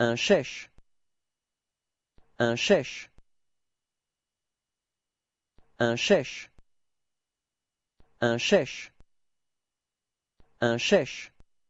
Un chèche. Un chèche. Un chèche. Un chèche. Un chèche.